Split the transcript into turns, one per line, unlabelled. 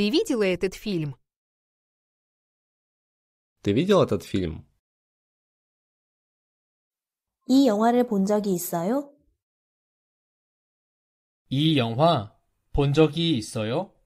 Ты видела этот фильм?
Ты видел этот фильм?
이 영화를 본 적이 있어요?
이 영화 본 적이 있어요?